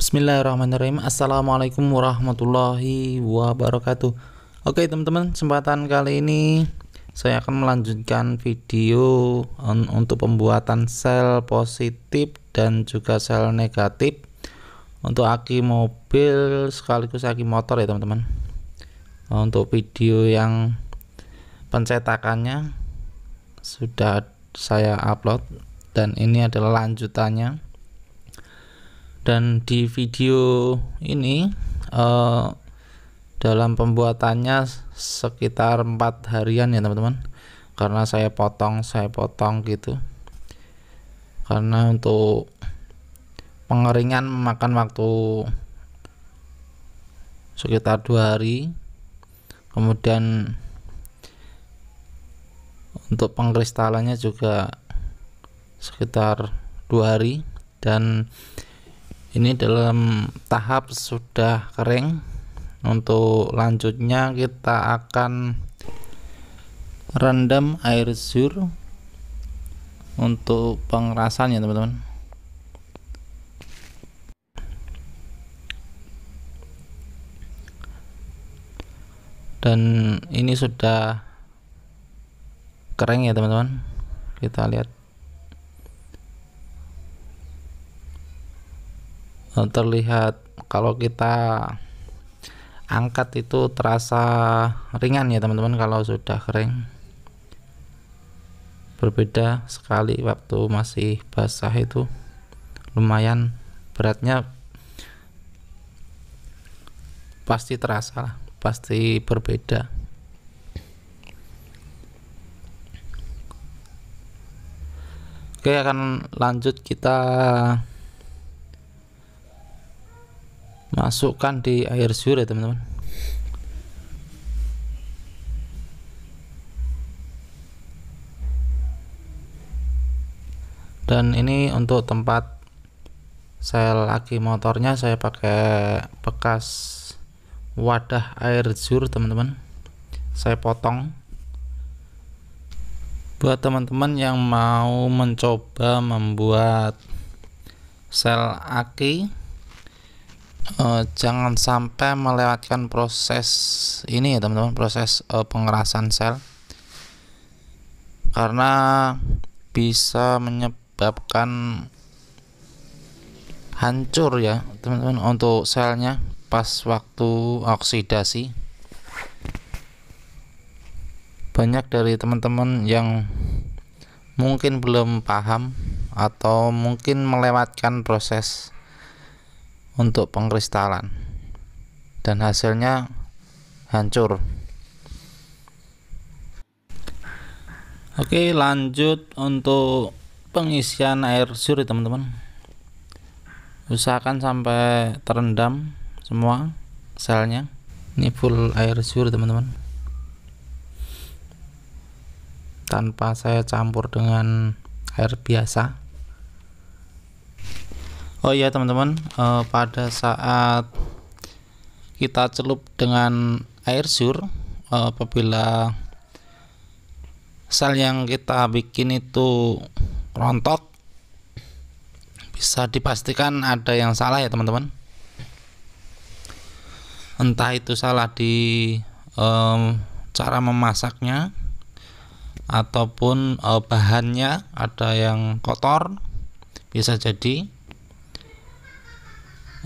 Bismillahirrahmanirrahim Assalamualaikum warahmatullahi wabarakatuh Oke teman-teman kesempatan kali ini saya akan melanjutkan video on, untuk pembuatan sel positif dan juga sel negatif untuk aki mobil sekaligus aki motor ya teman-teman untuk video yang pencetakannya sudah saya upload dan ini adalah lanjutannya dan di video ini uh, dalam pembuatannya sekitar empat harian ya teman-teman karena saya potong saya potong gitu karena untuk pengeringan memakan waktu sekitar dua hari kemudian untuk pengkristalannya juga sekitar dua hari dan ini dalam tahap sudah kering untuk lanjutnya kita akan rendam air zur untuk pengerasan ya teman-teman dan ini sudah kering ya teman-teman kita lihat Eh, terlihat kalau kita angkat itu terasa ringan ya teman-teman kalau sudah kering berbeda sekali waktu masih basah itu lumayan beratnya pasti terasa pasti berbeda oke akan lanjut kita masukkan di air siur ya teman-teman dan ini untuk tempat sel aki motornya saya pakai bekas wadah air zur teman-teman saya potong buat teman-teman yang mau mencoba membuat sel aki Eh, jangan sampai melewatkan proses ini ya teman-teman proses uh, pengerasan sel karena bisa menyebabkan hancur ya teman-teman untuk selnya pas waktu oksidasi banyak dari teman-teman yang mungkin belum paham atau mungkin melewatkan proses untuk pengkristalan dan hasilnya hancur Oke lanjut untuk pengisian air suri teman-teman usahakan sampai terendam semua selnya ini full air suri teman-teman tanpa saya campur dengan air biasa Oh iya teman-teman, eh, pada saat kita celup dengan air sur, eh, apabila sel yang kita bikin itu rontok, bisa dipastikan ada yang salah ya teman-teman. Entah itu salah di cara memasaknya ataupun eh, bahannya ada yang kotor, bisa jadi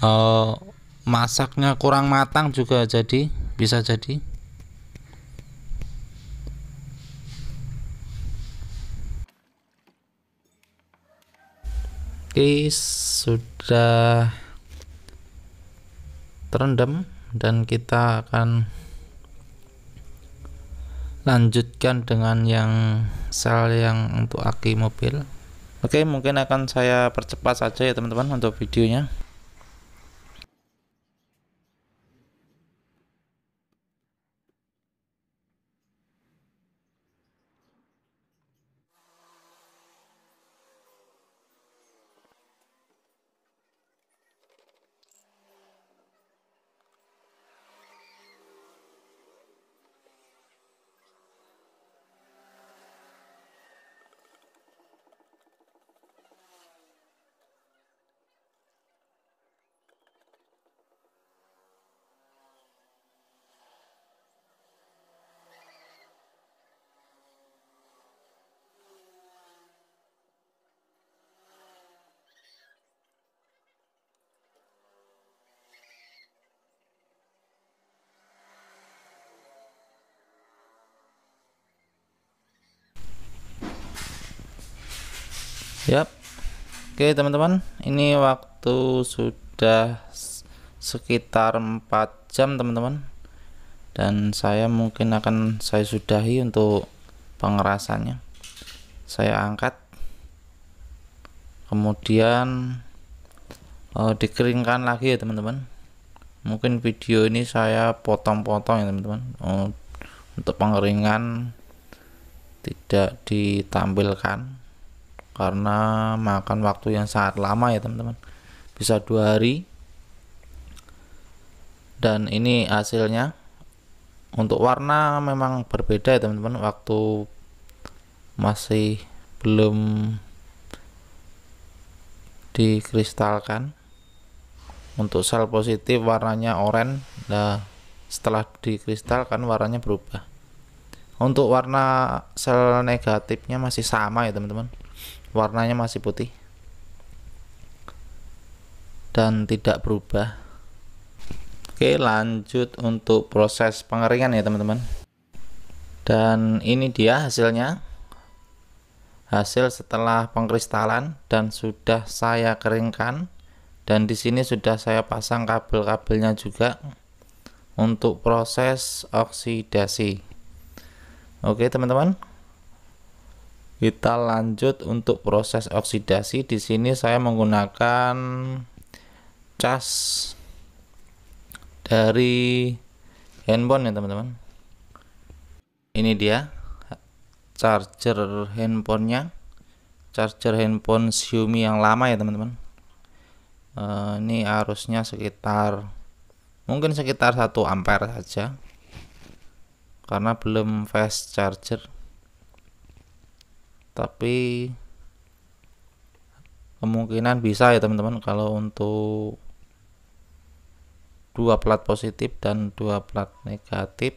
uh, masaknya kurang matang juga jadi bisa jadi Oke, sudah terendam dan kita akan lanjutkan dengan yang sel yang untuk aki mobil. Oke, mungkin akan saya percepat saja ya teman-teman untuk videonya. Yap. Oke, teman-teman, ini waktu sudah sekitar 4 jam, teman-teman. Dan saya mungkin akan saya sudahi untuk pengerasannya. Saya angkat. Kemudian oh, dikeringkan lagi ya, teman-teman. Mungkin video ini saya potong-potong ya, teman-teman. Oh, untuk pengeringan tidak ditampilkan karena makan waktu yang sangat lama ya teman-teman bisa dua hari dan ini hasilnya untuk warna memang berbeda ya teman-teman waktu masih belum dikristalkan untuk sel positif warnanya oranye nah setelah dikristalkan warnanya berubah untuk warna sel negatifnya masih sama ya teman-teman warnanya masih putih dan tidak berubah oke lanjut untuk proses pengeringan ya teman-teman dan ini dia hasilnya hasil setelah pengkristalan dan sudah saya keringkan dan di sini sudah saya pasang kabel-kabelnya juga untuk proses oksidasi oke teman-teman kita lanjut untuk proses oksidasi di sini saya menggunakan cas dari handphone ya teman-teman ini dia charger handphonenya charger handphone Xiaomi yang lama ya teman-teman eh, ini arusnya sekitar mungkin sekitar satu ampere saja karena belum fast charger tapi kemungkinan bisa ya teman-teman kalau untuk dua plat positif dan dua plat negatif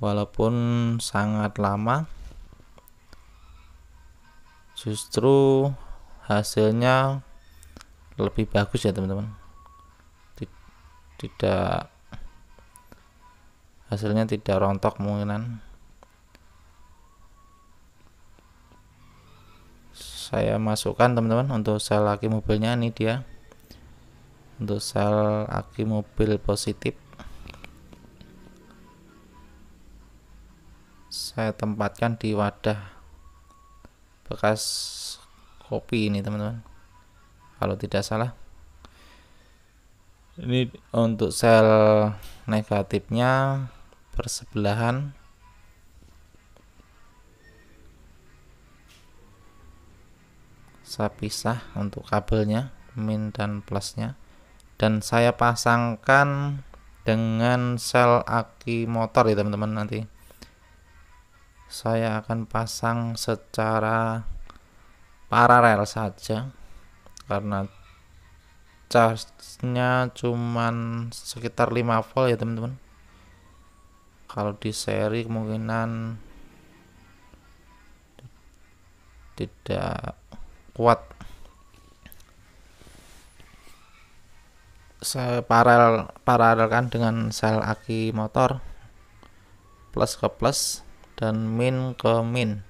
walaupun sangat lama justru hasilnya lebih bagus ya teman-teman tidak hasilnya tidak rontok kemungkinan saya masukkan teman-teman untuk sel aki mobilnya ini dia untuk sel aki mobil positif saya tempatkan di wadah bekas kopi ini teman-teman kalau tidak salah ini untuk sel negatifnya bersebelahan saya pisah untuk kabelnya min dan plusnya dan saya pasangkan dengan sel aki motor ya teman-teman nanti saya akan pasang secara paralel saja karena charge-nya cuman sekitar 5 volt ya teman-teman kalau di seri kemungkinan tidak kuat separel paralelkan dengan sel aki motor plus ke plus dan min ke min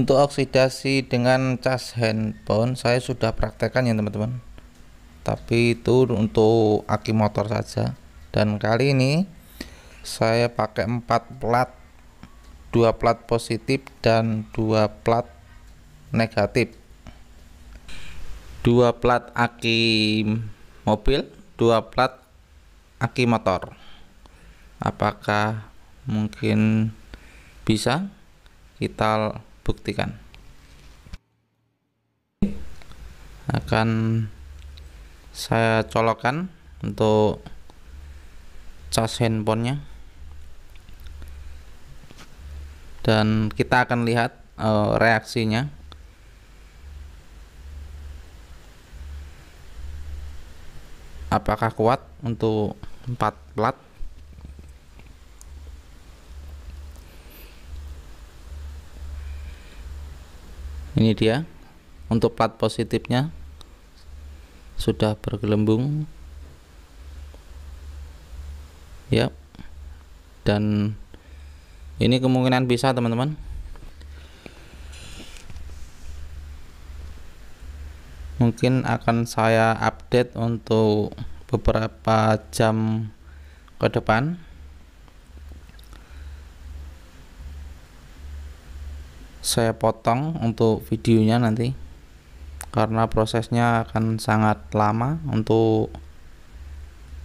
untuk oksidasi dengan cas handphone saya sudah praktekkan ya teman-teman tapi itu untuk aki motor saja dan kali ini saya pakai empat plat dua plat positif dan dua plat negatif dua plat aki mobil dua plat aki motor apakah mungkin bisa kita buktikan akan saya colokan untuk cas handphonenya dan kita akan lihat uh, reaksinya apakah kuat untuk 4 plat ini dia untuk plat positifnya sudah bergelembung ya dan ini kemungkinan bisa teman-teman mungkin akan saya update untuk beberapa jam ke depan saya potong untuk videonya nanti karena prosesnya akan sangat lama untuk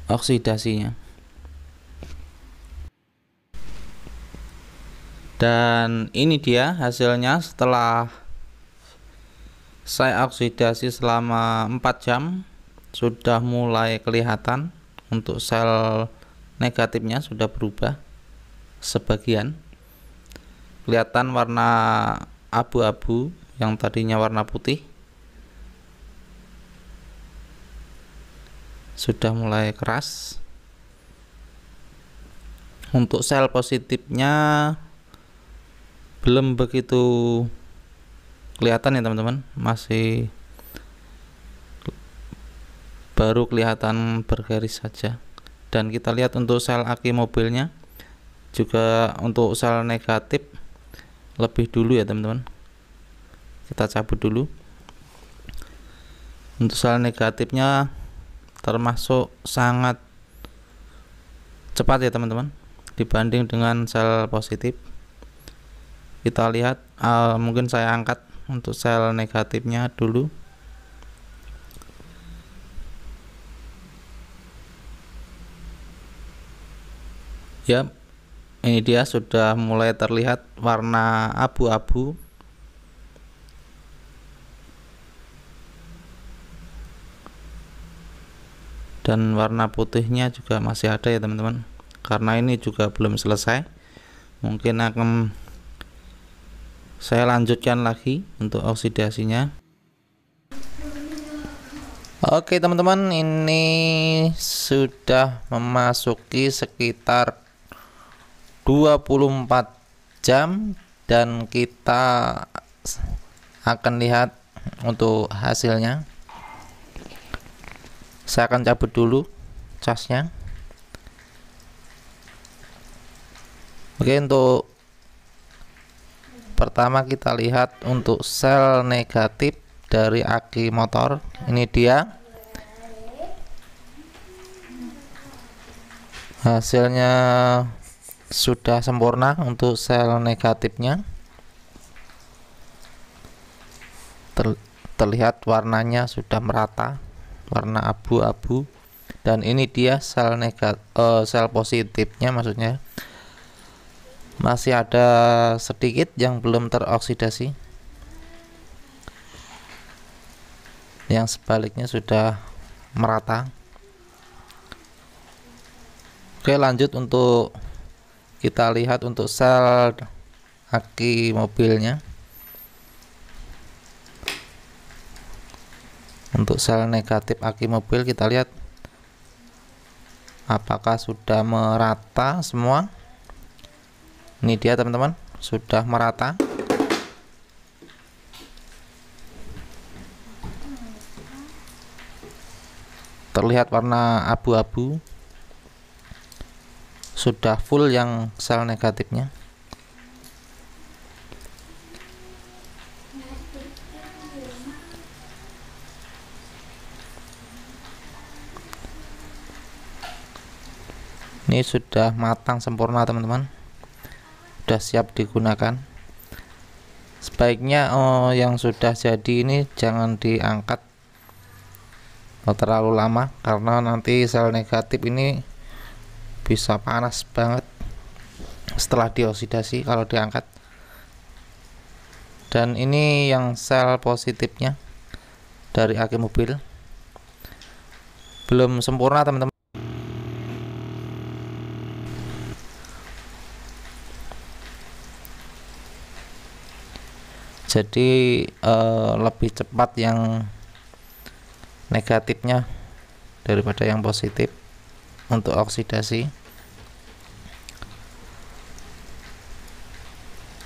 oksidasinya dan ini dia hasilnya setelah saya oksidasi selama 4 jam sudah mulai kelihatan untuk sel negatifnya sudah berubah sebagian kelihatan warna abu-abu yang tadinya warna putih sudah mulai keras untuk sel positifnya belum begitu kelihatan ya teman-teman masih baru kelihatan bergaris saja dan kita lihat untuk sel aki mobilnya juga untuk sel negatif lebih dulu ya teman-teman kita cabut dulu untuk sel negatifnya termasuk sangat cepat ya teman-teman dibanding dengan sel positif kita lihat uh, mungkin saya angkat untuk sel negatifnya dulu ya ini dia sudah mulai terlihat warna abu-abu dan warna putihnya juga masih ada ya teman-teman karena ini juga belum selesai mungkin akan saya lanjutkan lagi untuk oksidasinya Oke teman-teman ini sudah memasuki sekitar 24 jam dan kita akan lihat untuk hasilnya saya akan cabut dulu casnya oke untuk pertama kita lihat untuk sel negatif dari aki motor ini dia hasilnya sudah sempurna untuk sel negatifnya Ter, terlihat warnanya sudah merata warna abu-abu dan ini dia sel negatif uh, eh, sel positifnya maksudnya masih ada sedikit yang belum teroksidasi yang sebaliknya sudah merata oke lanjut untuk kita lihat untuk sel aki mobilnya untuk sel negatif aki mobil kita lihat apakah sudah merata semua ini dia teman-teman sudah merata terlihat warna abu-abu sudah full yang sel negatifnya ini sudah matang sempurna teman-teman sudah siap digunakan sebaiknya oh, yang sudah jadi ini jangan diangkat oh, terlalu lama karena nanti sel negatif ini bisa panas banget setelah dioksidasi kalau diangkat dan ini yang sel positifnya dari aki mobil belum sempurna teman-teman jadi uh, lebih cepat yang negatifnya daripada yang positif untuk oksidasi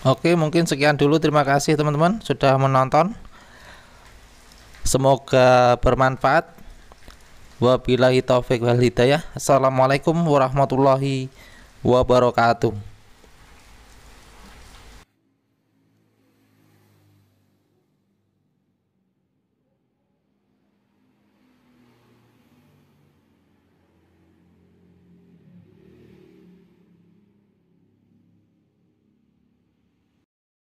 Oke mungkin sekian dulu terima kasih teman-teman sudah menonton semoga bermanfaat wabillahi taufik wal hidayah assalamualaikum warahmatullahi wabarakatuh